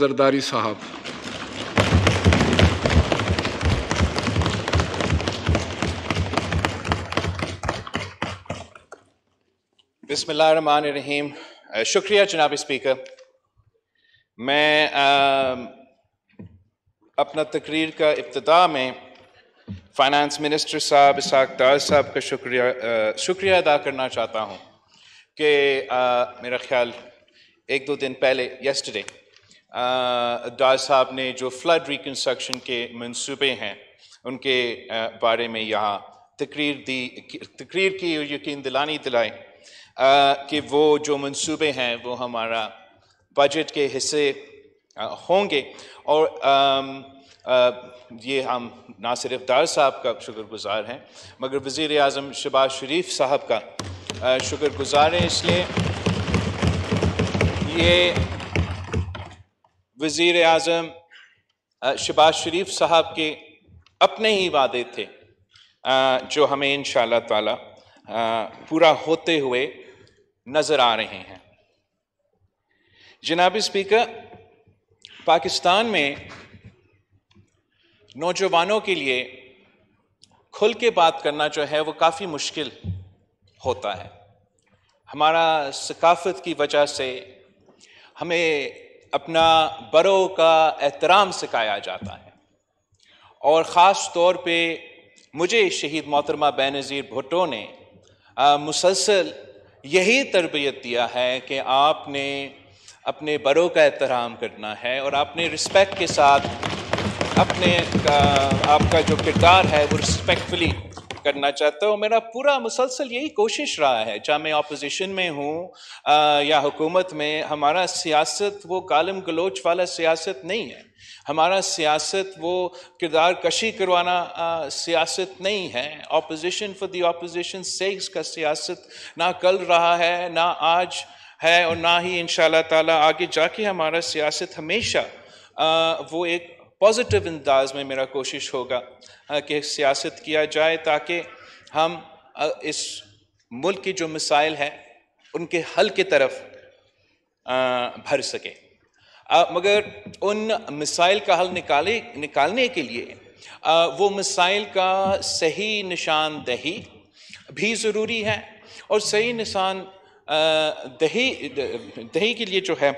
जरदारी साहब रहीम शुक्रिया जनाब स्पीकर मैं आ, अपना तकरीर का इब्तदा में फाइनेंस मिनिस्टर साहब इसाक दार साहब का शुक्रिया आ, शुक्रिया अदा करना चाहता हूँ कि मेरा ख्याल एक दो दिन पहले यस्टरडे दास साहब ने जो फ्लड रिकन्स्ट्रक्शन के मंसूबे हैं उनके बारे में यहाँ तकरीर दी तकरीर की यकीन दिलानी दिलाए कि वो जो मंसूबे हैं वो हमारा बजट के हिस्से होंगे और ये हम ना सिर्फ दार साहब का शुक्रगुजार हैं मगर वज़ी अजम शबाज शरीफ साहब का शुक्रगुजार हैं इसलिए ये वज़ी अजम शबाज शरीफ साहब के अपने ही वादे थे जो हमें इन ताला पूरा होते हुए नज़र आ रहे हैं जनाब स्पीकर पाकिस्तान में नौजवानों के लिए खुल के बात करना जो है वो काफ़ी मुश्किल होता है हमारा सकाफत की वजह से हमें अपना बड़ों का एहतराम सिखाया जाता है और ख़ास तौर पे मुझे शहीद मोहतरमा बेनज़ीर भुट्टो ने मुसलसल यही तरबियत दिया है कि आपने अपने बड़ों का एहतराम करना है और आपने रिस्पेक्ट के साथ अपने का आपका जो किरदार है वो रिस्पेक्टफुली करना चाहता हूँ मेरा पूरा मुसलसल यही कोशिश रहा है चाहे मैं अपोजिशन में हूँ या हुकूमत में हमारा सियासत वो कालम गलोच वाला सियासत नहीं है हमारा सियासत वो किरदार कशी करवाना सियासत नहीं है opposition for the opposition sakes का सियासत ना कल रहा है ना आज है और ना ही इन ताला आगे जाके हमारा सियासत हमेशा आ, वो एक पॉजिटिव अंदाज में मेरा कोशिश होगा हाँ, कि सियासत किया जाए ताकि हम हाँ, इस मुल्क की जो मिसाइल है उनके हल की तरफ हाँ, भर सके मगर उन मिसाइल का हल निकाले निकालने के लिए वो मिसाइल का सही निशानदही भी ज़रूरी है और सही निशान दही दही के लिए जो है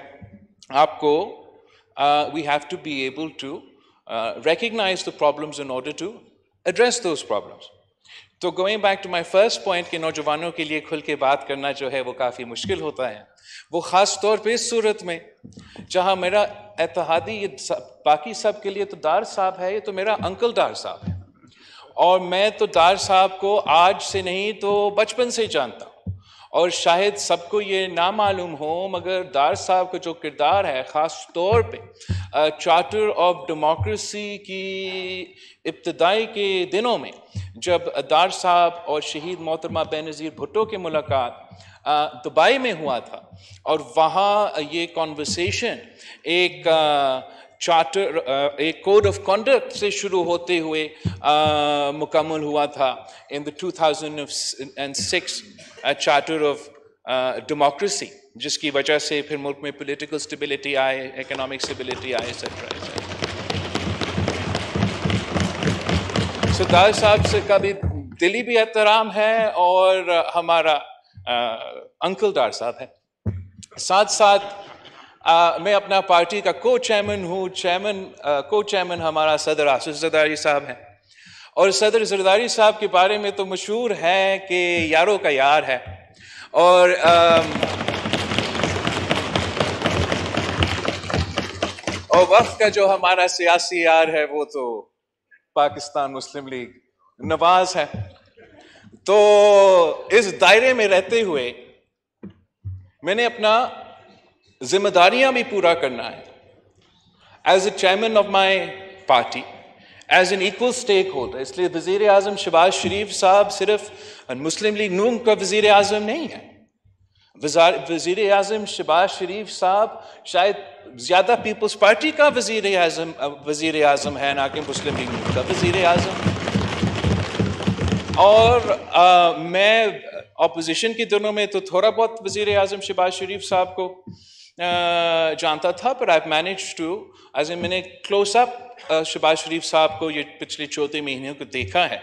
आपको we have to be able to uh, recognize the problems in order to address those problems. तो going back to my first point कि नौजवानों के लिए खुल के बात करना जो है वो काफ़ी मुश्किल होता है वो ख़ास तौर पे इस सूरत में जहाँ मेरा एतहादी ये सब बाकी सब के लिए तो दार साहब है ये तो मेरा अंकल दार साहब है और मैं तो दार साहब को आज से नहीं तो बचपन से ही जानता हूँ और शायद सबको ये ना मालूम हो मगर दार साहब का जो किरदार है ख़ास तौर पे चार्टर ऑफ डेमोक्रेसी की इब्तदाई के दिनों में जब दार साहब और शहीद मोहतरमा बेनज़ीर भुट्टो की मुलाकात दुबई में हुआ था और वहाँ ये कॉन्वर्सेशन एक चार्टर एक कोड ऑफ कॉन्डक्ट से शुरू होते हुए uh, मुकम्मल हुआ था in the 2006 charter of democracy जिसकी वजह से फिर मुल्क में पॉलिटिकल स्टेबिलिटी आए इकोनॉमिक स्टेबिलिटी आए एक्सेट्रा सरदार साहब से का भी दिली भी एहतराम है और हमारा अंकलदार uh, अंकल साहब है साथ साथ मैं अपना पार्टी का को चेयरमैन हूँ चेयरमैन को चेयरमैन हमारा सदर आसिफ जरदारी साहब हैं और सदर जरदारी साहब के बारे में तो मशहूर है कि यारों का यार है और और वक्त का जो हमारा सियासी यार है वो तो पाकिस्तान मुस्लिम लीग नवाज है तो इस दायरे में रहते हुए मैंने अपना जिम्मेदारियां भी पूरा करना है as a chairman of my party as an equal stakeholder इसलिए वजीर अजम शबाज शरीफ साहब सिर्फ मुस्लिम लीग नून का वजीर अजम नहीं है वजीर अजम शबाज शरीफ साहब शायद ज़्यादा पीपल्स पार्टी का वजीर अजम वजीर अजम है ना कि मुस्लिम लीग नून का वजीर अजम और आ, मैं अपोजिशन के दिनों में तो थोड़ा बहुत वजीर आजम शबाज शरीफ साहब को जानता था पर I manage to as a मैंने क्लोजअप शबाज शरीफ साहब को ये पिछले चौथे महीने को देखा है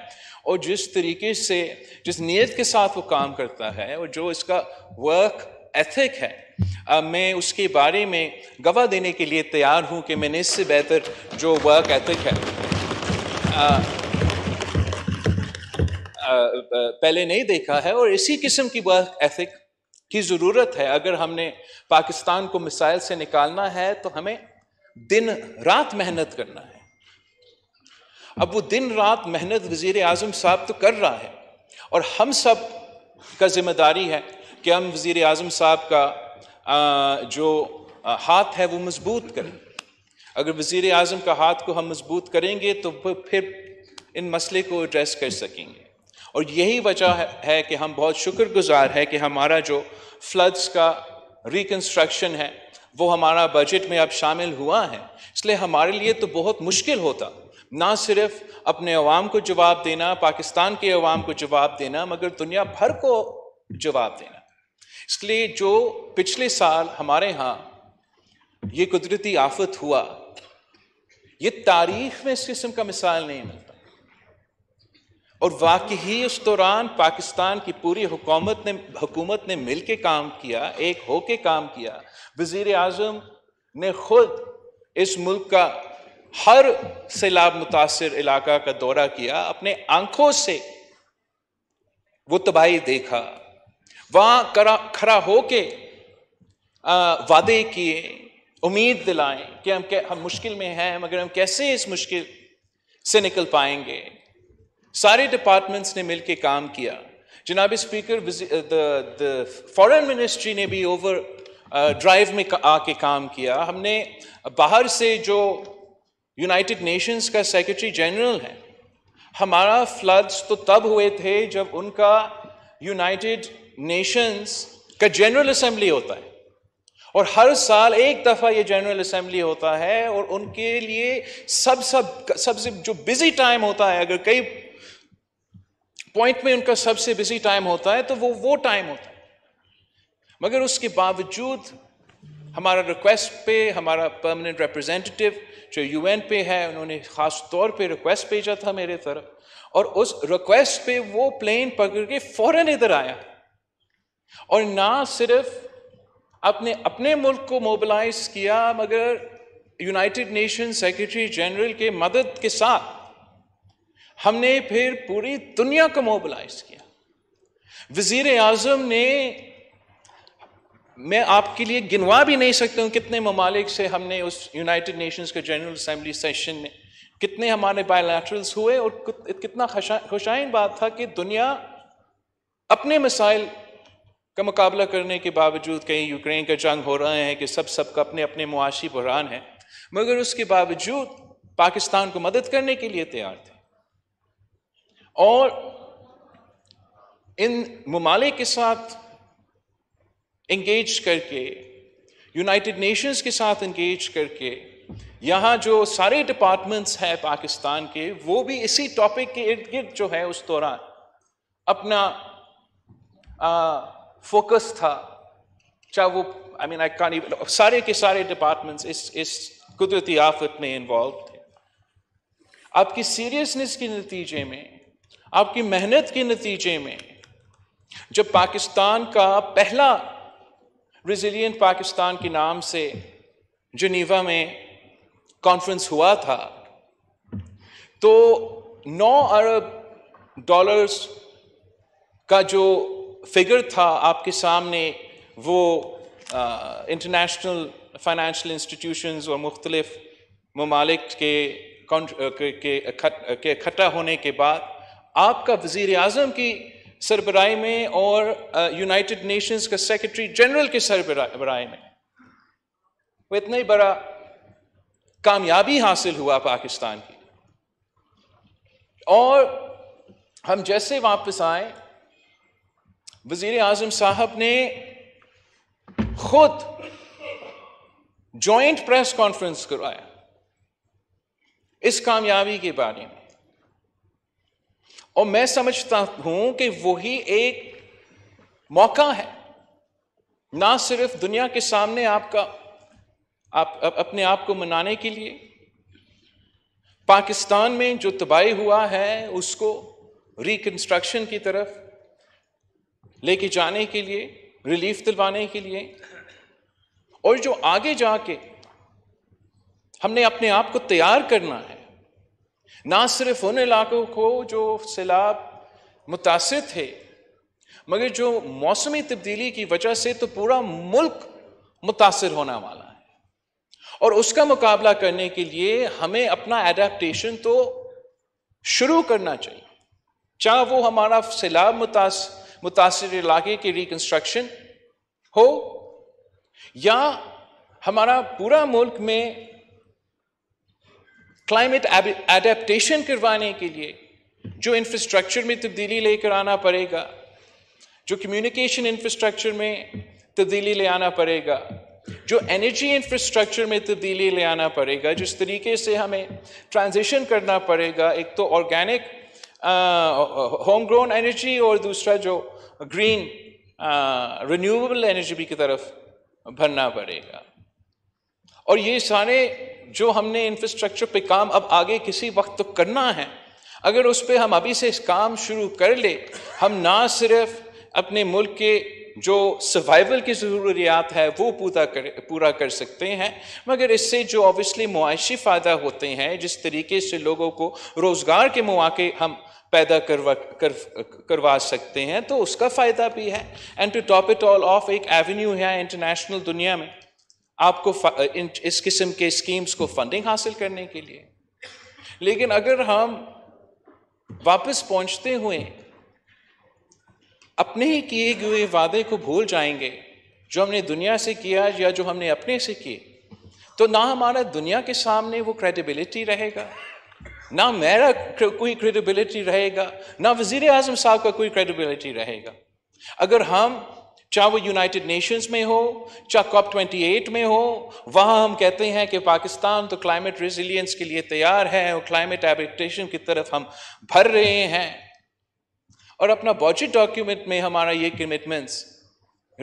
और जिस तरीके से जिस नीयत के साथ वो काम करता है और जो इसका वर्क एथिक है आ, मैं उसके बारे में गवाह देने के लिए तैयार हूँ कि मैंने इससे बेहतर जो वर्क एथिक है आ, आ, पहले नहीं देखा है और इसी किस्म की वर्क एथिक की ज़रूरत है अगर हमने पाकिस्तान को मिसाइल से निकालना है तो हमें दिन रात मेहनत करना है अब वो दिन रात मेहनत वजीर आजम साहब तो कर रहा है और हम सब का जिम्मेदारी है कि हम वजीर आजम साहब का जो हाथ है वो मजबूत करें अगर वज़ी अजम का हाथ को हम मजबूत करेंगे तो फिर इन मसले को एड्रेस कर सकेंगे और यही वजह है कि हम बहुत शुक्रगुजार हैं कि हमारा जो फ्लड्स का रिकन्स्ट्रक्शन है वो हमारा बजट में अब शामिल हुआ है इसलिए हमारे लिए तो बहुत मुश्किल होता ना सिर्फ अपने अवाम को जवाब देना पाकिस्तान के अवाम को जवाब देना मगर दुनिया भर को जवाब देना इसलिए जो पिछले साल हमारे यहाँ ये कुदरती आफत हुआ ये तारीख में इस किस्म का मिसाल नहीं मिलता और वाकई ही उस दौरान पाकिस्तान की पूरी हुकूमत ने हुकूमत ने मिल के काम किया एक हो के काम किया वज़ीर अजम ने खुद इस मुल्क का हर सैलाब मुतासर इलाका का दौरा किया अपने आंखों से वो तबाही देखा वहाँ करा खड़ा होके वादे किए उम्मीद दिलाएं कि हम हम मुश्किल में हैं मगर हम कैसे इस मुश्किल से निकल पाएंगे सारे डिपार्टमेंट्स ने मिलकर काम किया जनाब स्पीकर फॉरन फॉरेन मिनिस्ट्री ने भी ओवर ड्राइव uh, में आके काम किया हमने बाहर से जो यूनाइटेड नेशंस का सेक्रेटरी जनरल है हमारा फ्लड्स तो तब हुए थे जब उनका यूनाइटेड नेशंस का जनरल असेंबली होता है और हर साल एक दफ़ा ये जनरल असेंबली होता है और उनके लिए सब सब सबसे जो बिजी टाइम होता है अगर कई पॉइंट में उनका सबसे बिजी टाइम होता है तो वो वो टाइम होता है मगर उसके बावजूद हमारा रिक्वेस्ट पे हमारा परमानेंट रिप्रेजेंटेटिव जो यूएन पे है उन्होंने खास तौर पे रिक्वेस्ट भेजा था मेरे तरफ और उस रिक्वेस्ट पे वो प्लेन पकड़ के फौरन इधर आया और ना सिर्फ अपने अपने मुल्क को मोबिलाइज किया मगर यूनाइटेड नेशन सेक्रेटरी जनरल के मदद के साथ हमने फिर पूरी दुनिया को मोबिलाइज किया वजीर आजम ने मैं आपके लिए गिनवा भी नहीं सकता हूँ कितने ममालिक से हमने उस यूनाइटेड नेशंस के जनरल असम्बली सेशन में कितने हमारे बायोलैटरल्स हुए और कितना खुशाइन बात था कि दुनिया अपने मिसाइल का मुकाबला करने के बावजूद कहीं यूक्रेन का जंग हो रहा है कि सब सबका अपने अपने मुआशी बहरान है मगर उसके बावजूद पाकिस्तान को मदद करने के लिए तैयार थे और इन ममालिक के साथ इंगेज करके यूनाइटेड नेशंस के साथ इंगेज करके यहाँ जो सारे डिपार्टमेंट्स हैं पाकिस्तान के वो भी इसी टॉपिक के इर्द गिर्द जो है उस दौरान अपना फोकस था चाहे वो आई मीन आई कान सारे के सारे डिपार्टमेंट्स इस इस कुदरती आफत में इन्वॉल्व थे आपकी सीरियसनेस के नतीजे में आपकी मेहनत के नतीजे में जब पाकिस्तान का पहला रिजिलियंट पाकिस्तान के नाम से जनीवा में कॉन्फ्रेंस हुआ था तो 9 अरब डॉलर्स का जो फिगर था आपके सामने वो इंटरनेशनल फाइनेंशियल इंस्टीट्यूशंस और मुख्तलिफ ममालिक के इकट्ठा होने के बाद आपका वजीर आजम की सरबराई में और यूनाइटेड नेशंस का सेक्रेटरी जनरल के सरबराई में वो इतना ही बड़ा कामयाबी हासिल हुआ पाकिस्तान की और हम जैसे वापस आए वजीर आजम साहब ने खुद जॉइंट प्रेस कॉन्फ्रेंस करवाया इस कामयाबी के बारे में और मैं समझता हूं कि वही एक मौका है ना सिर्फ दुनिया के सामने आपका आप अपने आप को मनाने के लिए पाकिस्तान में जो तबाही हुआ है उसको रिकन्स्ट्रक्शन की तरफ लेके जाने के लिए रिलीफ दिलवाने के लिए और जो आगे जाके हमने अपने आप को तैयार करना है ना सिर्फ उन इलाकों को जो सैलाब मुतासर थे मगर जो मौसमी तब्दीली की वजह से तो पूरा मुल्क मुतासर होने वाला है और उसका मुकाबला करने के लिए हमें अपना एडेप्टेशन तो शुरू करना चाहिए चाहे वो हमारा सैलाब मुतास मुतासर इलाके की रिकन्स्ट्रक्शन हो या हमारा पूरा मुल्क में क्लाइमेट एडेप्टेशन करवाने के लिए जो इंफ्रास्ट्रक्चर में तब्दीली लेकर आना पड़ेगा जो कम्युनिकेशन इंफ्रास्ट्रक्चर में तब्दीली ले आना पड़ेगा जो एनर्जी इंफ्रास्ट्रक्चर में तब्दीली ले आना पड़ेगा जिस तरीके से हमें ट्रांजिशन करना पड़ेगा एक तो ऑर्गेनिक होम ग्रोन एनर्जी और दूसरा जो ग्रीन रिन्यूएबल एनर्जी भी की तरफ भरना पड़ेगा और ये सारे जो हमने इंफ्रास्ट्रक्चर पे काम अब आगे किसी वक्त तो करना है अगर उस पर हम अभी से इस काम शुरू कर ले हम ना सिर्फ अपने मुल्क के जो सर्वाइवल की ज़रूरियात है वो पूरा कर पूरा कर सकते हैं मगर इससे जो ऑबियसली मुआशी फ़ायदा होते हैं जिस तरीके से लोगों को रोज़गार के मौाक़े हम पैदा करवा कर करवा सकते हैं तो उसका फ़ायदा भी है and to top it all off एक एवेन्यू है इंटरनेशनल दुनिया में आपको इस किस्म के स्कीम्स को फंडिंग हासिल करने के लिए लेकिन अगर हम वापस पहुंचते हुए अपने ही किए गए वादे को भूल जाएंगे जो हमने दुनिया से किया या जो हमने अपने से किए तो ना हमारा दुनिया के सामने वो क्रेडिबिलिटी रहेगा ना मेरा कोई क्रेडिबिलिटी रहेगा ना वजीर आजम साहब का कोई क्रेडिबिलिटी रहेगा अगर हम चाहे वो यूनाइटेड नेशंस में हो चाहे कॉप ट्वेंटी एट में हो वहाँ हम कहते हैं कि पाकिस्तान तो क्लाइमेट रेजिलियंस के लिए तैयार है और क्लाइमेट एडेप्टेशन की तरफ हम भर रहे हैं और अपना बजट डॉक्यूमेंट में हमारा ये कमिटमेंट्स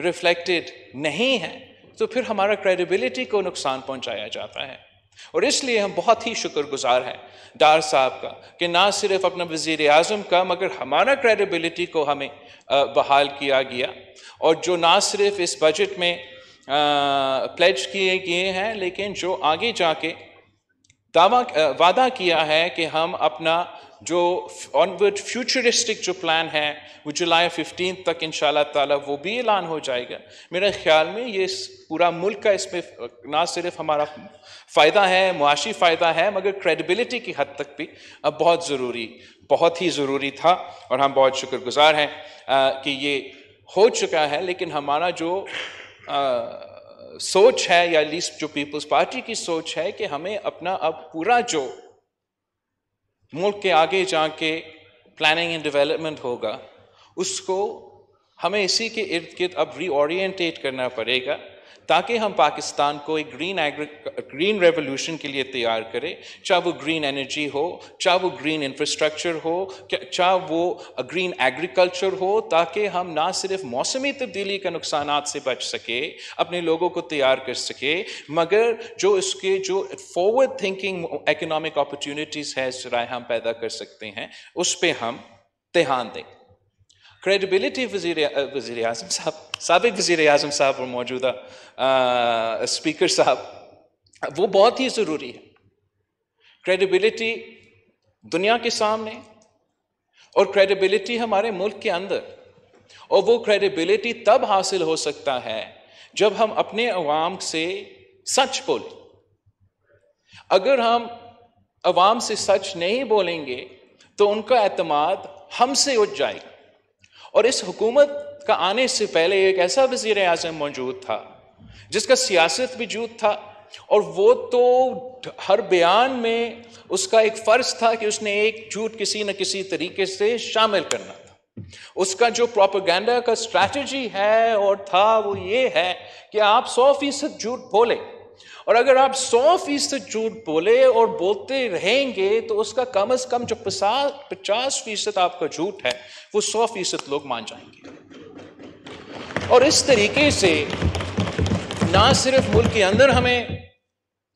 रिफ्लेक्टेड नहीं है तो फिर हमारा क्रेडिबिलिटी को नुकसान पहुंचाया जाता है और इसलिए हम बहुत ही शुक्रगुजार हैं डार साहब का कि ना सिर्फ अपना वजीर अजम का मगर हमारा क्रेडिबिलिटी को हमें बहाल किया गया और जो ना सिर्फ इस बजट में प्लेज किए गए हैं लेकिन जो आगे जाके दावा वादा किया है कि हम अपना जो ऑनवर्ड फ्यूचरिस्टिक जो प्लान है वो जुलाई फिफ्टीन तक इन ताला वो भी ऐलान हो जाएगा मेरे ख्याल में ये पूरा मुल्क का इसमें ना सिर्फ हमारा फ़ायदा है मुआशी फ़ायदा है मगर क्रेडिबिलिटी की हद तक भी अब बहुत ज़रूरी बहुत ही ज़रूरी था और हम बहुत शुक्रगुजार हैं कि ये हो चुका है लेकिन हमारा जो आ, सोच है या लीस्ट जो पीपल्स पार्टी की सोच है कि हमें अपना अब पूरा जो मुल्क के आगे जाके प्लानिंग एंड डेवलपमेंट होगा उसको हमें इसी के इर्द गिर्द अब रीओरिएंटेट करना पड़ेगा ताकि हम पाकिस्तान को एक ग्रीन एग्री ग्रीन रेवोल्यूशन के लिए तैयार करें चाहे वो ग्रीन एनर्जी हो चाहे वो ग्रीन इंफ्रास्ट्रक्चर हो चाहे वो ग्रीन एग्रीकल्चर हो ताकि हम ना सिर्फ मौसमी तब्दीली के नुकसान से बच सके अपने लोगों को तैयार कर सके मगर जो इसके जो फॉरवर्ड थिंकिंग इकोनॉमिक अपॉर्चुनिटीज़ है राय हम पैदा कर सकते हैं उस पर हम ध्यान दें क्रेडिबिलिटी वज़ी वज़ी अजम साहब सबक वजीर अजम साहब और मौजूदा स्पीकर uh, साहब वो बहुत ही ज़रूरी है क्रेडिबिलिटी दुनिया के सामने और क्रेडिबिलिटी हमारे मुल्क के अंदर और वो क्रेडिबिलिटी तब हासिल हो सकता है जब हम अपने अवाम से सच बोलें अगर हम अवाम से सच नहीं बोलेंगे तो उनका अतमाद हमसे उठ जाएगा और इस हुकूमत का आने से पहले एक ऐसा वजीर आजम मौजूद था जिसका सियासत भी जूद था और वो तो हर बयान में उसका एक फ़र्ज था कि उसने एक झूठ किसी न किसी तरीके से शामिल करना था उसका जो प्रोपोगंडा का स्ट्रेटजी है और था वो ये है कि आप सौ फीसद झूठ बोलें और अगर आप सौ फीसद झूठ बोले और बोलते रहेंगे तो उसका कम से कम जो पचास पचास फीसद आपका झूठ है वो सौ फीसद लोग मान जाएंगे और इस तरीके से ना सिर्फ मुल्क के अंदर हमें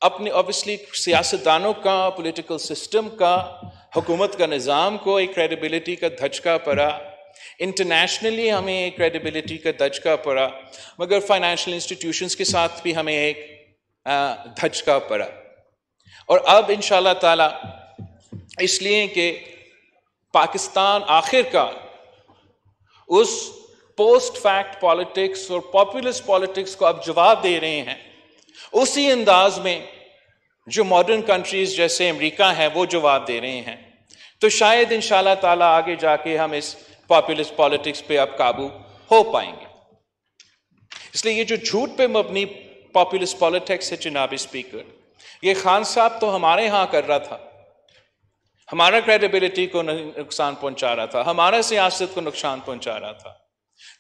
अपने ऑब्वियसली सियासतदानों का पॉलिटिकल सिस्टम का हुकूमत का निज़ाम को एक क्रेडिबिलिटी का धचका पड़ा इंटरनेशनली हमें एक क्रेडिबिलिटी का धचका पड़ा मगर फाइनेंशियल इंस्टीट्यूशंस के साथ भी हमें एक धचका पड़ा और अब इन ताला इसलिए कि पाकिस्तान आखिरकार उस पोस्ट फैक्ट पॉलिटिक्स और पॉपुलिस्ट पॉलिटिक्स को अब जवाब दे रहे हैं उसी अंदाज में जो मॉडर्न कंट्रीज जैसे अमेरिका हैं वो जवाब दे रहे हैं तो शायद इन ताला आगे जाके हम इस पॉपुलिस्ट पॉलिटिक्स पे अब काबू हो पाएंगे इसलिए ये जो झूठ पे मबनी populist पॉलिटिक्स है चुनावी स्पीकर ये खान साहब तो हमारे यहाँ कर रहा था हमारा क्रेडिबिलिटी को नुकसान पहुंचा रहा था हमारा सियासत को नुकसान पहुंचा रहा था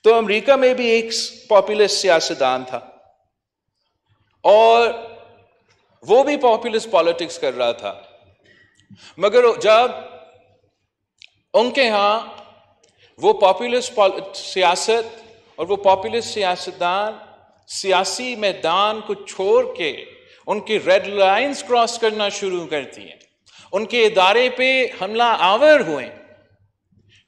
तो अमेरिका में भी एक पॉपुलिस्ट सियासतदान था और वो भी पॉपुलिस्ट पॉलिटिक्स कर रहा था मगर जब उनके यहाँ वो पॉपुलिस्ट सियासत और वो पॉपुलिस्ट सियासतदान सियासी मैदान को छोड़ के उनकी रेड लाइंस क्रॉस करना शुरू कर दिए उनके इदारे पे हमला आवर हुए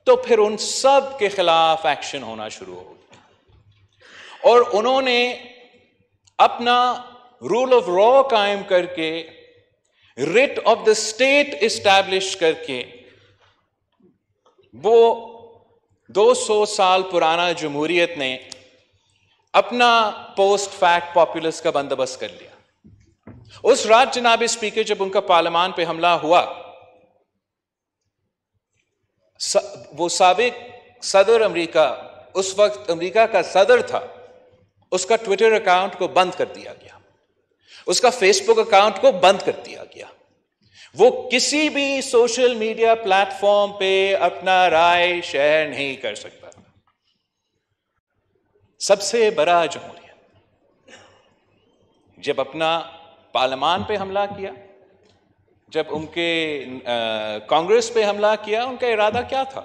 तो फिर उन सब के खिलाफ एक्शन होना शुरू हो गया और उन्होंने अपना रूल ऑफ लॉ कायम करके writ of the state establish करके वो 200 साल पुराना जमहूरियत ने अपना पोस्ट फैक्ट पॉपुलस का बंदोबस्त कर लिया उस रात जनाब स्पीकर जब उनका पार्लियामान पे हमला हुआ वो सबक सदर अमेरिका उस वक्त अमेरिका का सदर था उसका ट्विटर अकाउंट को बंद कर दिया गया उसका फेसबुक अकाउंट को बंद कर दिया गया वो किसी भी सोशल मीडिया प्लेटफॉर्म पे अपना राय शेयर नहीं कर सकता सबसे बड़ा जमहूरियत जब अपना पार्लियामान पे हमला किया जब उनके कांग्रेस पे हमला किया उनका इरादा क्या था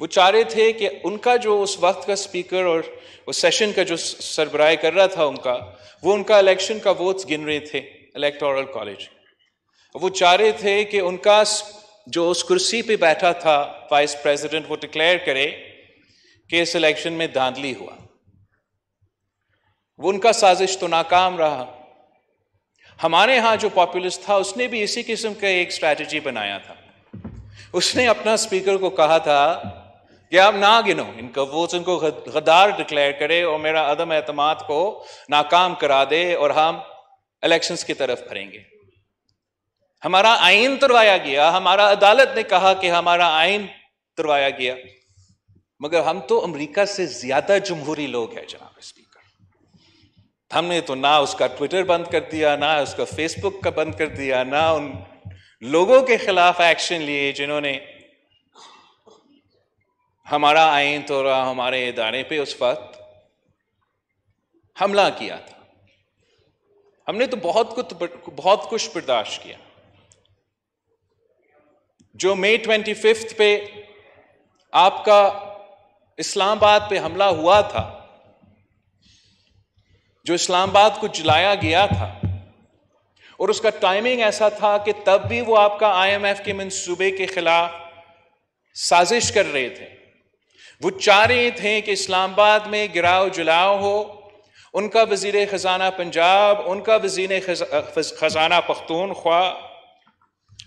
वो चाह रहे थे कि उनका जो उस वक्त का स्पीकर और उस सेशन का जो सरबराह कर रहा था उनका वो उनका इलेक्शन का वोट्स गिन रहे थे इलेक्टोरल कॉलेज वो चाह रहे थे कि उनका जो उस कुर्सी पे बैठा था वाइस प्रेसिडेंट वो डिक्लेयर करे कि इस इलेक्शन में धांधली हुआ वो उनका साजिश तो नाकाम रहा हमारे यहाँ जो पॉपुलिस्ट था उसने भी इसी किस्म का एक स्ट्रैटेजी बनाया था उसने अपना स्पीकर को कहा था कि आप ना गिनो इनका वोट इनको गद्दार डिक्लेयर करे और मेरा अदम एतम को नाकाम करा दे और हम इलेक्शंस की तरफ भरेंगे हमारा आइन तुरवाया गया हमारा अदालत ने कहा कि हमारा आइन तुरवाया गया मगर हम तो अमेरिका से ज्यादा जमहूरी लोग हैं जनाब स्पीकर हमने तो ना उसका ट्विटर बंद कर दिया ना उसका फेसबुक का बंद कर दिया ना उन लोगों के खिलाफ एक्शन लिए जिन्होंने हमारा आइन तो हमारे इदारे पे उस वक्त हमला किया था हमने तो बहुत कुछ बहुत कुछ बर्दाश्त किया जो मई ट्वेंटी फिफ्थ पे आपका इस्लामाबाद पे हमला हुआ था जो इस्लामाबाद को जलाया गया था और उसका टाइमिंग ऐसा था कि तब भी वो आपका आईएमएफ के मंसूबे के खिलाफ साजिश कर रहे थे वो चाह रहे थे कि इस्लामाबाद में गिराव जलाओ हो उनका वजीर ख़जाना पंजाब उनका वजीर ख़जाना पख्तूनख्वा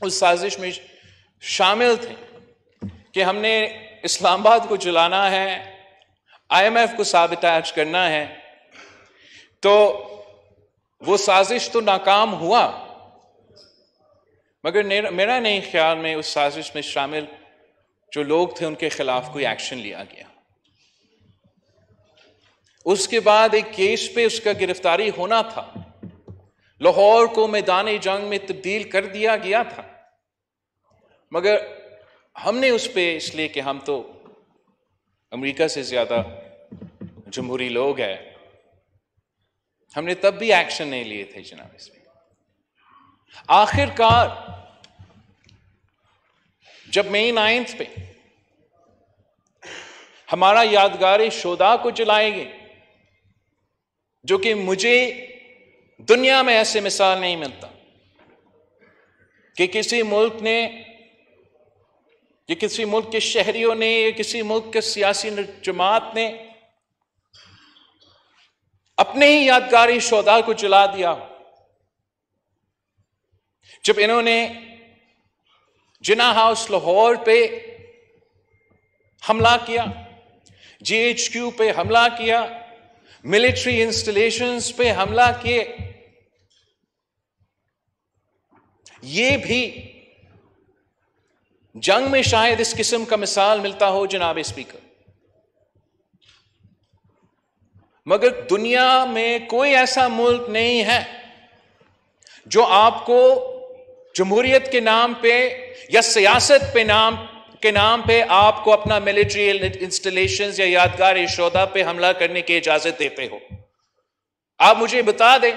उस साजिश में शामिल थे कि हमने इस्लामाबाद को जलाना है आईएमएफ को साबित करना है तो वो साजिश तो नाकाम हुआ मगर मेरा नहीं ख्याल में उस साजिश में शामिल जो लोग थे उनके खिलाफ कोई एक्शन लिया गया उसके बाद एक केस पे उसका गिरफ्तारी होना था लाहौर को मैदान जंग में तब्दील कर दिया गया था मगर हमने उस पर इसलिए कि हम तो अमेरिका से ज़्यादा जमहूरी लोग हैं हमने तब भी एक्शन नहीं लिए थे जनाब इसमें आखिरकार जब मई नाइन्थ पे हमारा यादगार शोदा को जलाएंगे जो कि मुझे दुनिया में ऐसे मिसाल नहीं मिलता कि किसी मुल्क ने या किसी मुल्क के शहरियों ने या किसी मुल्क के सियासी जमात ने अपने ही यादगारी शोधा को जला दिया जब इन्होंने जिना हाउस लाहौर पे हमला किया जीएचक्यू पे हमला किया मिलिट्री इंस्टॉलेशंस पे हमला किए ये भी जंग में शायद इस किस्म का मिसाल मिलता हो जनाब स्पीकर मगर दुनिया में कोई ऐसा मुल्क नहीं है जो आपको जमहूरियत के नाम पे या सियासत पे नाम के नाम पे आपको अपना मिलिट्री इंस्टॉलेशंस या यादगार शोधा पे हमला करने की इजाजत देते हो आप मुझे बता दें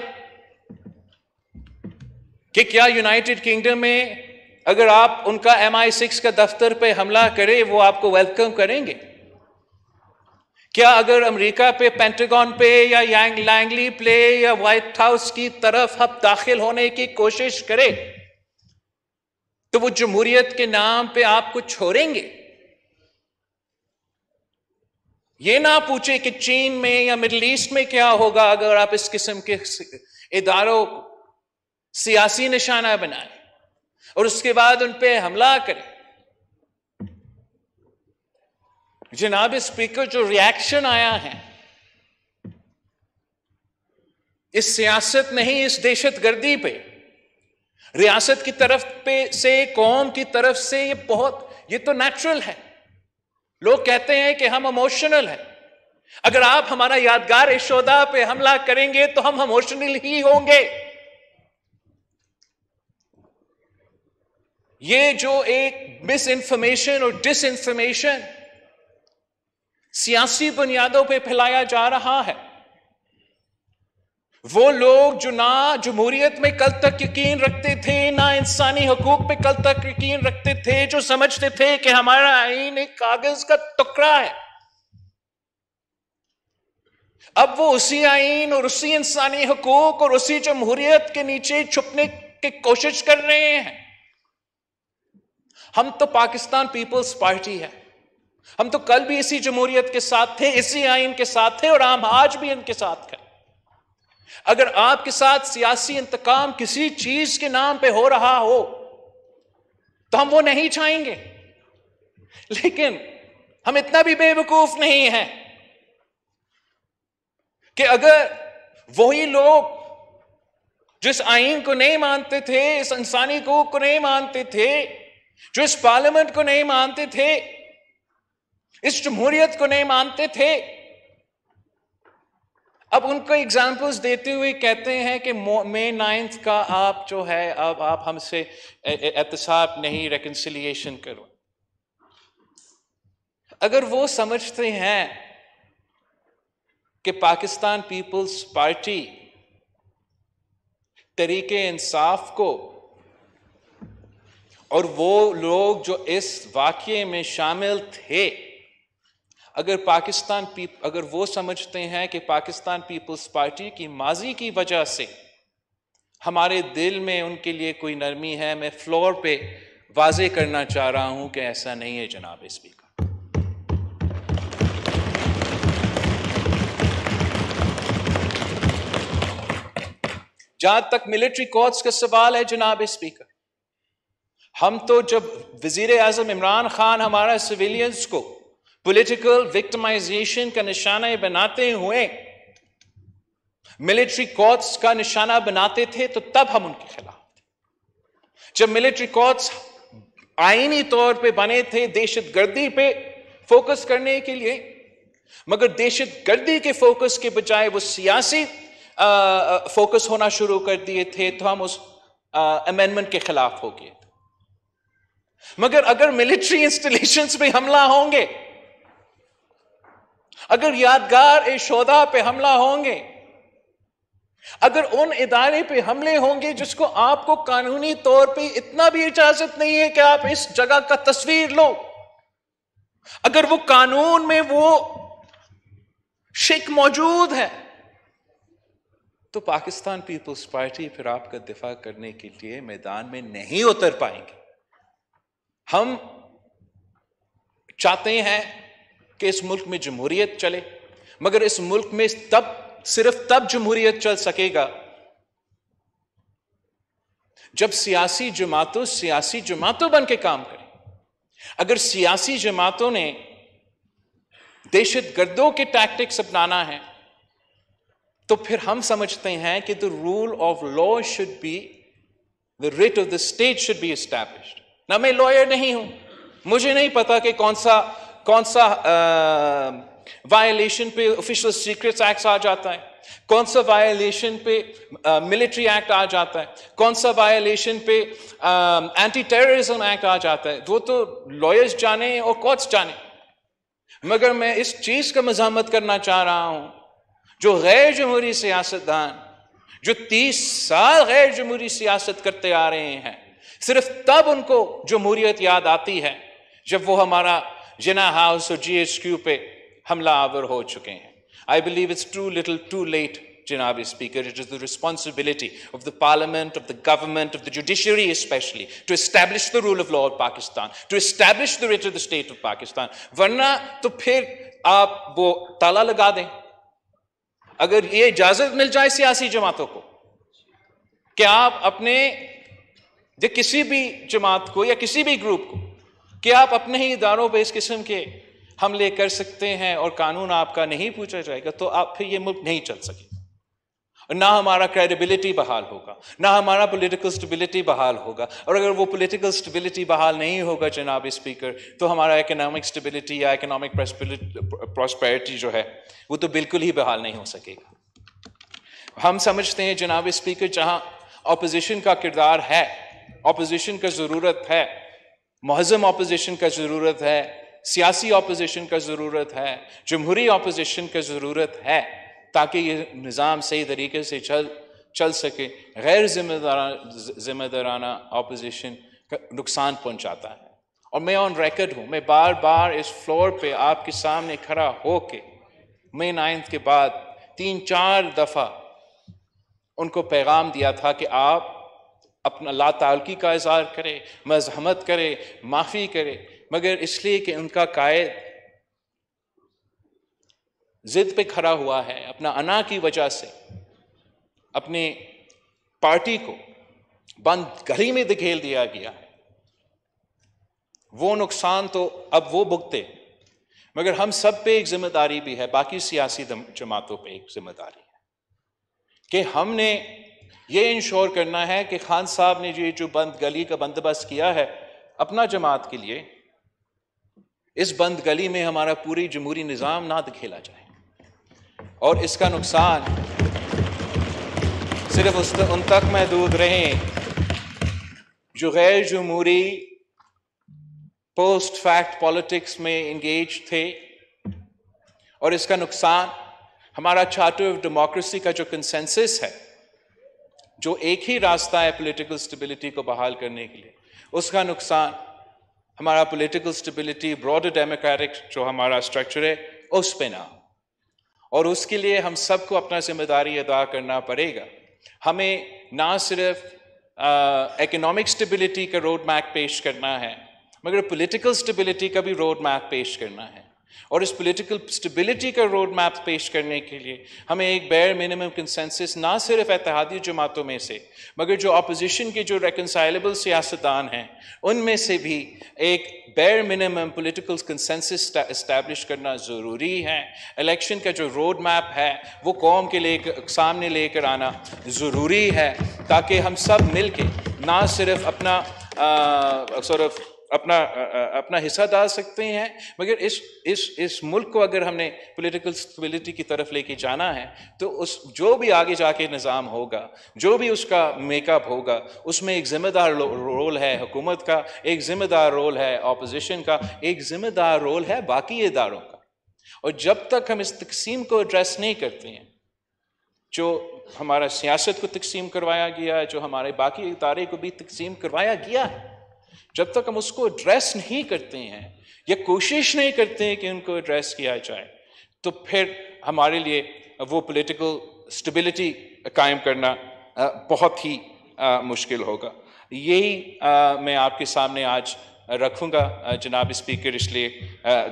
कि क्या यूनाइटेड किंगडम में अगर आप उनका एम आई सिक्स का दफ्तर पे हमला करें वो आपको वेलकम करेंगे क्या अगर अमेरिका पे पेंटागन पे या यांग लैंगली प्ले या व्हाइट हाउस की तरफ हम दाखिल होने की कोशिश करें तो वो जमहूरियत के नाम पे आपको छोड़ेंगे ये ना पूछे कि चीन में या मिडल ईस्ट में क्या होगा अगर आप इस किस्म के इदारों को सियासी निशाना बनाए और उसके बाद उन पर हमला करें जनाब स्पीकर जो रिएक्शन आया है इस सियासत नहीं इस दहशत गर्दी पे रियासत की तरफ पे से कौम की तरफ से ये बहुत ये तो नेचुरल है लोग कहते हैं कि हम इमोशनल हैं अगर आप हमारा यादगार यशोदा पे हमला करेंगे तो हम इमोशनल ही होंगे ये जो एक मिस इन्फॉर्मेशन और डिस इन्फॉर्मेशन सियासी बुनियादों पे फैलाया जा रहा है वो लोग जो ना जमहूरियत में कल तक यकीन रखते थे ना इंसानी हकूक पे कल तक यकीन रखते थे जो समझते थे कि हमारा आइन एक कागज का टुकड़ा है अब वो उसी आइन और उसी इंसानी हकूक और उसी जमहूरियत के नीचे छुपने की कोशिश कर रहे हैं हम तो पाकिस्तान पीपल्स पार्टी है हम तो कल भी इसी जमहूरियत के साथ थे इसी आइन के साथ थे और हम आज भी इनके साथ हैं अगर आपके साथ सियासी इंतकाम किसी चीज के नाम पे हो रहा हो तो हम वो नहीं चाहेंगे लेकिन हम इतना भी बेवकूफ नहीं हैं कि अगर वही लोग जिस आइन को नहीं मानते थे इस इंसानी हकूक को नहीं मानते थे जो इस पार्लियामेंट को नहीं मानते थे इस जमहूरियत को नहीं मानते थे अब उनको एग्जाम्पल्स देते हुए कहते हैं कि मे नाइन्थ का आप जो है अब आप हमसे एहतसाब नहीं रेकन्सिलियेशन करो अगर वो समझते हैं कि पाकिस्तान पीपल्स पार्टी तरीके इंसाफ को और वो लोग जो इस वाक्य में शामिल थे अगर पाकिस्तान पीप अगर वो समझते हैं कि पाकिस्तान पीपल्स पार्टी की माजी की वजह से हमारे दिल में उनके लिए कोई नरमी है मैं फ्लोर पे वाजे करना चाह रहा हूं कि ऐसा नहीं है जनाब स्पीकर जहां तक मिलिट्री कोर्ट्स का सवाल है जनाब स्पीकर हम तो जब वजीर अजम इमरान खान हमारा सिविलियंस को पॉलिटिकल विक्टिमाइजेशन का निशाना बनाते हुए मिलिट्री कोर्ट्स का निशाना बनाते थे तो तब हम उनके खिलाफ थे जब मिलिट्री कोर्ट्स आईनी तौर पे बने थे दहशत गर्दी पे फोकस करने के लिए मगर दहशत गर्दी के फोकस के बजाय वो सियासी फोकस होना शुरू कर दिए थे तो हम उस अमेंडमेंट के खिलाफ हो गए मगर अगर मिलिट्री इंस्टॉलेशंस पे हमला होंगे अगर यादगार ए शोदा पे हमला होंगे अगर उन इदारे पे हमले होंगे जिसको आपको कानूनी तौर पे इतना भी इजाजत नहीं है कि आप इस जगह का तस्वीर लो अगर वो कानून में वो शिक मौजूद है तो पाकिस्तान पीपल्स पार्टी फिर आपका दिफा करने के लिए मैदान में नहीं उतर पाएंगे हम चाहते हैं कि इस मुल्क में जमहूरियत चले मगर इस मुल्क में तब सिर्फ तब जमहूरियत चल सकेगा जब सियासी जमातों सियासी जमातों बन के काम करें अगर सियासी जमातों ने दहशत गर्दों के टैक्टिक्स अपनाना है तो फिर हम समझते हैं कि the rule of law should be the writ of the state should be establish ना मैं लॉयर नहीं हूं मुझे नहीं पता कि कौन सा कौन सा वायलेशन पे ऑफिशियल सीक्रेट्स एक्ट आ जाता है कौन सा वायलेशन पे मिलिट्री एक्ट आ जाता है कौन सा वायलेशन पे एंटी टेररिज्म एक्ट आ जाता है वो तो लॉयर्स जाने और कोर्ट्स जाने मगर मैं इस चीज का मजामत करना चाह रहा हूं जो गैर जमहूरी सियासतदान जो तीस साल गैर जमहूरी सियासत करते आ रहे हैं सिर्फ तब उनको जमहूरियत याद आती है जब वो हमारा जना हाउस और जीएचक्यू पे हमला आवर हो चुके हैं I believe it's too little too late Janabi Speaker, it is the responsibility of the Parliament, of the government, of the judiciary especially, to establish the rule of law of Pakistan, to establish the writ of the state of Pakistan. वरना तो फिर आप वो ताला लगा दें अगर ये इजाजत मिल जाए सियासी जमातों को कि आप अपने किसी भी जमात को या किसी भी ग्रुप को कि आप अपने ही इदारों पर इस किस्म के हमले कर सकते हैं और कानून आपका नहीं पूछा जाएगा तो आप फिर ये मुल्क नहीं चल सकेगा ना हमारा क्रेडिबिलिटी बहाल होगा ना हमारा पॉलिटिकल स्टेबिलिटी बहाल होगा और अगर वो पॉलिटिकल स्टेबिलिटी बहाल नहीं होगा जनाब स्पीकर तो हमारा इकोनॉमिक स्टेबिलिटी या इकोनॉमिक प्रॉस्पेरिटी जो है वो तो बिल्कुल ही बहाल नहीं हो सकेगा हम समझते हैं जनाब स्पीकर जहां अपोजिशन का किरदार है अपोजिशन का ज़रूरत है महजम अपोजिशन का ज़रूरत है सियासी अपोजिशन का ज़रूरत है जमहूरी अपोजिशन का ज़रूरत है ताकि ये निज़ाम सही तरीके से चल चल सके गैर जिम्मेदारा जिम्मेदाराना अपोजिशन का नुकसान पहुंचाता है और मैं ऑन रेकर्ड हूँ मैं बार बार इस फ्लोर पे आपके सामने खड़ा हो के मई नाइन्थ के बाद तीन चार दफ़ा उनको पैगाम दिया था कि आप अपना ला तालकी का इजहार करे मजहमत करे माफ़ी करे मगर इसलिए कि उनका कायद ज़िद पे खड़ा हुआ है अपना अना की वजह से अपने पार्टी को बंद गली में धकेल दिया गया है वो नुकसान तो अब वो भुगते मगर हम सब पे एक जिम्मेदारी भी है बाकी सियासी जमातों पे एक जिम्मेदारी है कि हमने ये इंश्योर करना है कि खान साहब ने ये जो बंद गली का बंदोबस्त किया है अपना जमात के लिए इस बंद गली में हमारा पूरी जमहूरी निज़ाम ना दिखेला जाए और इसका नुकसान सिर्फ उस उन तक महदूद रहें जो गैर जमहूरी पोस्ट फैक्ट पॉलिटिक्स में इंगेज थे और इसका नुकसान हमारा चार्टर ऑफ डेमोक्रेसी का जो कंसेंसस है जो एक ही रास्ता है पॉलिटिकल स्टेबिलिटी को बहाल करने के लिए उसका नुकसान हमारा पॉलिटिकल स्टेबिलिटी ब्रॉडर डेमोक्रेटिक जो हमारा स्ट्रक्चर है उस पर ना और उसके लिए हम सबको अपना जिम्मेदारी अदा करना पड़ेगा हमें ना सिर्फ इकोनॉमिक स्टेबिलिटी का रोड मैप पेश करना है मगर पॉलिटिकल स्टेबिलिटी का भी रोड मैप पेश करना है और इस पॉलिटिकल स्टेबिलिटी का रोड मैप पेश करने के लिए हमें एक बैर मिनिमम कंसेंसस ना सिर्फ एतिहादी जमातों में से मगर जो अपोजिशन के जो रेकनसाइलेबल सियासतदान हैं उनमें से भी एक बैर मिनिमम पॉलिटिकल कंसेंसस इस्टेब्लिश करना ज़रूरी है इलेक्शन का जो रोड मैप है वो कौम के ले सामने लेकर आना ज़रूरी है ताकि हम सब मिल के ना सिर्फ अपना सौरभ अपना अपना हिस्सा डाल सकते हैं मगर इस इस इस मुल्क को अगर हमने पॉलिटिकल स्टेबिलिटी की तरफ लेके जाना है तो उस जो भी आगे जाके निज़ाम होगा जो भी उसका मेकअप होगा उसमें एक ज़िम्मेदार रोल है हुकूमत का एक ज़िम्मेदार रोल है अपोजिशन का एक ज़िम्मेदार रोल है बाकी इदारों का और जब तक हम इस तकसीम को एड्रेस नहीं करते हैं जो हमारा सियासत को तकसीम करवाया गया है जो हमारे बाकी इतारे को भी तकसीम करवाया गया है जब तक हम उसको एड्रेस नहीं करते हैं या कोशिश नहीं करते हैं कि उनको एड्रेस किया जाए तो फिर हमारे लिए वो पॉलिटिकल स्टेबिलिटी कायम करना बहुत ही मुश्किल होगा यही मैं आपके सामने आज रखूंगा जनाब स्पीकर इसलिए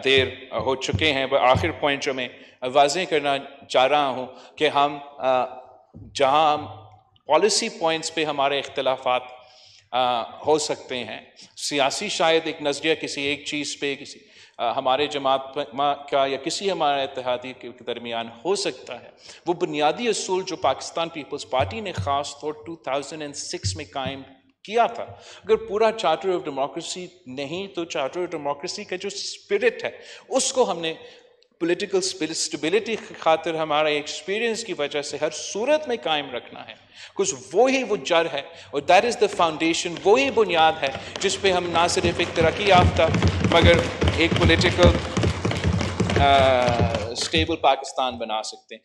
देर हो चुके हैं वह आखिर पॉइंट जो मैं वाजें करना चाह रहा हूँ कि हम जहाँ पॉलिसी पॉइंट्स पे हमारे इख्तलाफात आ, हो सकते हैं सियासी शायद एक नज़रिया किसी एक चीज़ पे किसी आ, हमारे जमात का या किसी हमारे इतिहादी के दरमियान हो सकता है वो बुनियादी असूल जो पाकिस्तान पीपल्स पार्टी ने ख़ास तौर 2006 में कायम किया था अगर पूरा चार्टर ऑफ डेमोक्रेसी नहीं तो चार्टर ऑफ डेमोक्रेसी का जो स्पिरिट है उसको हमने पॉलिटिकल स्टेबिलिटी की खातिर हमारा एक्सपीरियंस की वजह से हर सूरत में कायम रखना है कुछ वो ही वो जड़ है और दैट इज़ द फाउंडेशन वो ही बुनियाद है जिस पे हम ना सिर्फ एक तरक्की याफ्ता मगर एक पॉलिटिकल स्टेबल पाकिस्तान बना सकते हैं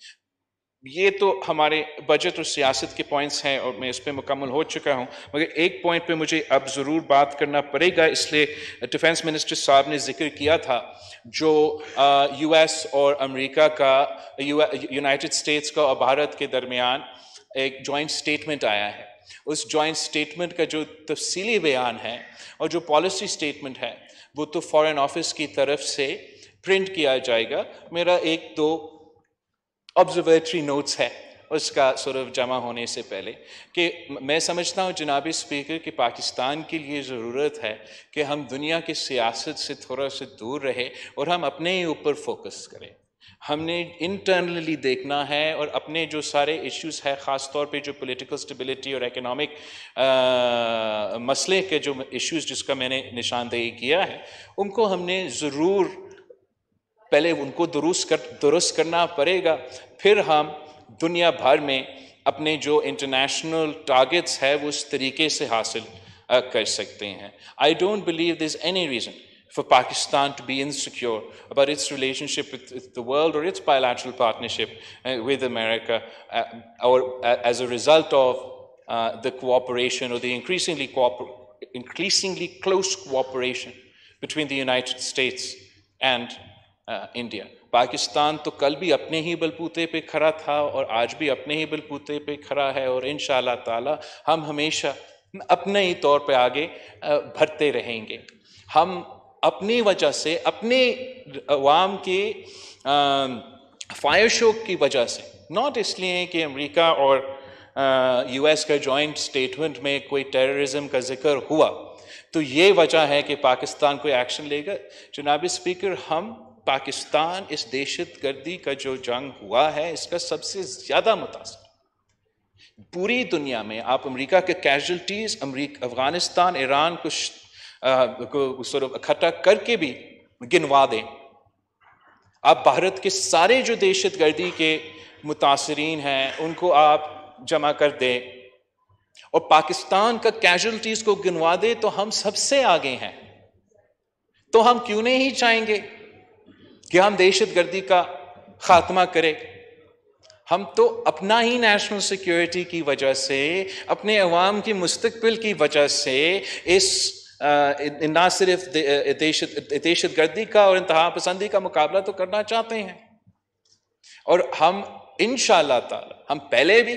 ये तो हमारे बजट और सियासत के पॉइंट्स हैं और मैं इस पर मुकम्मल हो चुका हूँ मगर एक पॉइंट पे मुझे अब ज़रूर बात करना पड़ेगा इसलिए डिफेंस मिनिस्टर साहब ने जिक्र किया था जो यूएस और अमेरिका का यूनाइटेड स्टेट्स का और भारत के दरमियान एक जॉइंट स्टेटमेंट आया है उस जॉइंट स्टेटमेंट का जो तफसीली बयान है और जो पॉलिसी स्टेटमेंट है वो तो फॉरेन ऑफिस की तरफ से प्रिंट किया जाएगा मेरा एक दो ऑब्जर्वेटरी नोट्स है उसका सौरभ sort of जमा होने से पहले कि मैं समझता हूँ जनाबी स्पीकर कि पाकिस्तान के लिए ज़रूरत है कि हम दुनिया की सियासत से थोड़ा से दूर रहे और हम अपने ही ऊपर फोकस करें हमने इंटरनली देखना है और अपने जो सारे इश्यूज हैं ख़ास तौर पे जो पॉलिटिकल स्टेबिलिटी और इकोनॉमिक मसले के जो इश्यूज जिसका मैंने निशानदेही किया है उनको हमने ज़रूर पहले उनको दुरुस्त कर दुरुस्त करना पड़ेगा फिर हम दुनिया भर में अपने जो इंटरनेशनल टारगेट्स है वो उस तरीके से हासिल कर सकते हैं I don't believe this any reason for Pakistan to be insecure about its relationship the world और its bilateral partnership with America और as a result of the cooperation और the increasingly increasingly close cooperation between the United States and India Pakistan तो कल भी अपने ही बलबूते पे खड़ा था और आज भी अपने ही बलबूते पे खड़ा है और इन ताला हम हमेशा अपने ही तौर पे आगे भरते रहेंगे हम अपनी वजह से अपने अवाम के फायर की वजह से नॉट इसलिए कि अमेरिका और यूएस का जॉइंट स्टेटमेंट में कोई टेररिज्म का जिक्र हुआ तो ये वजह है कि पाकिस्तान कोई एक्शन लेगा जनाबी स्पीकर हम पाकिस्तान इस दहशत गर्दी का जो जंग हुआ है इसका सबसे ज़्यादा मुतासर पूरी दुनिया में आप अमेरिका के कैजुलटीज अमरीका अफ़गानिस्तान ईरान को इकट्ठा करके भी गिनवा दें आप भारत के सारे जो दहशत गर्दी के मुतासरीन हैं उनको आप जमा कर दें और पाकिस्तान का कैजुलटीज को गिनवा दें तो हम सबसे आगे हैं तो हम क्यों नहीं चाहेंगे कि हम दहशत गर्दी का खात्मा करें हम तो अपना ही नेशनल सिक्योरिटी की वजह से अपने अवाम की मुस्तबिल की वजह से इस ना सिर्फ दहशत गर्दी का और इंतहा पसंदी का मुकाबला तो करना चाहते हैं और हम इन ताला हम पहले भी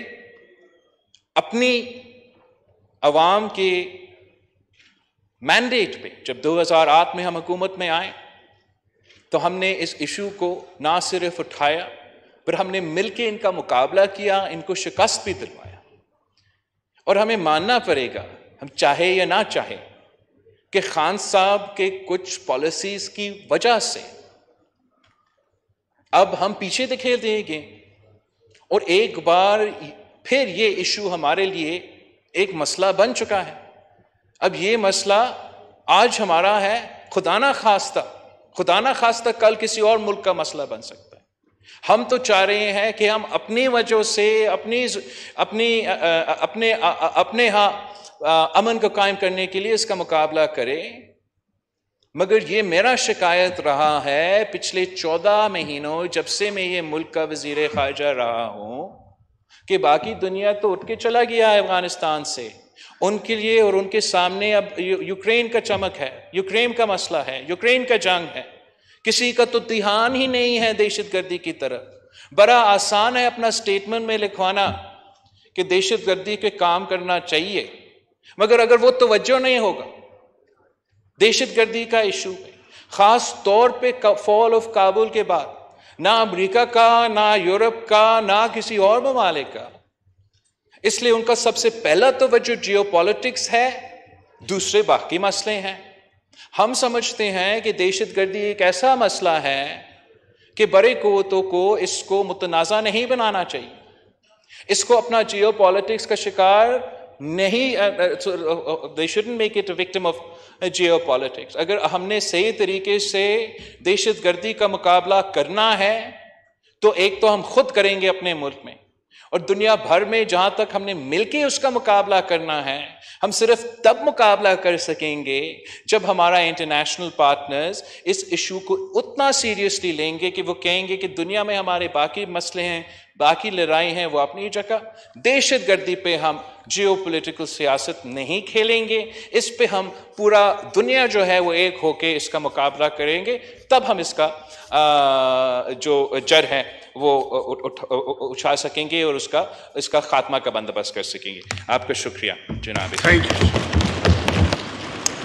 अपनी अवाम के मैंडेट पे जब 2008 में हम हुकूमत में आए तो हमने इस इशू को ना सिर्फ उठाया पर हमने मिलके इनका मुकाबला किया इनको शिकस्त भी दिलवाया और हमें मानना पड़ेगा हम चाहे या ना चाहे कि खान साहब के कुछ पॉलिसीज की वजह से अब हम पीछे दिखेल तो देंगे और एक बार फिर ये इशू हमारे लिए एक मसला बन चुका है अब ये मसला आज हमारा है खुदाना खास्ता खुदा ना तक कल किसी और मुल्क का मसला बन सकता है हम तो चाह रहे हैं कि हम अपनी वजह से अपनी अपनी अपने अपने यहाँ अमन को कायम करने के लिए इसका मुकाबला करें मगर ये मेरा शिकायत रहा है पिछले चौदह महीनों जब से मैं ये मुल्क का वजीर खारजा रहा हूँ कि बाकी दुनिया तो उठ के चला गया है अफगानिस्तान से उनके लिए और उनके सामने अब यूक्रेन का चमक है यूक्रेन का मसला है यूक्रेन का जंग है किसी का तो ध्यान ही नहीं है दहशत गर्दी की तरफ बड़ा आसान है अपना स्टेटमेंट में लिखवाना कि दहशत गर्दी काम करना चाहिए मगर अगर वो तोज्जो नहीं होगा दहशत गर्दी का इशू खास तौर पे फॉल ऑफ काबुल के बाद ना अमरीका का ना यूरोप का ना किसी और ममालिक का इसलिए उनका सबसे पहला तो वजह जियो जियोपॉलिटिक्स है दूसरे बाकी मसले हैं हम समझते हैं कि दहशत गर्दी एक ऐसा मसला है कि बड़े कुतों को इसको मुतनाज़ा नहीं बनाना चाहिए इसको अपना जियो पॉलिटिक्स का शिकार नहीं they should make it victim of geopolitics अगर हमने सही तरीके से दहशत गर्दी का मुकाबला करना है तो एक तो हम खुद करेंगे अपने मुल्क में और दुनिया भर में जहाँ तक हमने मिलके उसका मुकाबला करना है हम सिर्फ तब मुकाबला कर सकेंगे जब हमारा इंटरनेशनल पार्टनर्स इस इशू को उतना सीरियसली लेंगे कि वो कहेंगे कि दुनिया में हमारे बाकी मसले हैं बाकी लड़ाई हैं वो अपनी जगह दहशत गर्दी पर हम जियो पोलिटिकल सियासत नहीं खेलेंगे इस पर हम पूरा दुनिया जो है वो एक होके इसका मुकाबला करेंगे तब हम इसका आ, जो जड़ है वो उछा सकेंगे और उसका इसका खात्मा का बंदोबस्त कर सकेंगे आपका शुक्रिया जनाब थैंक यू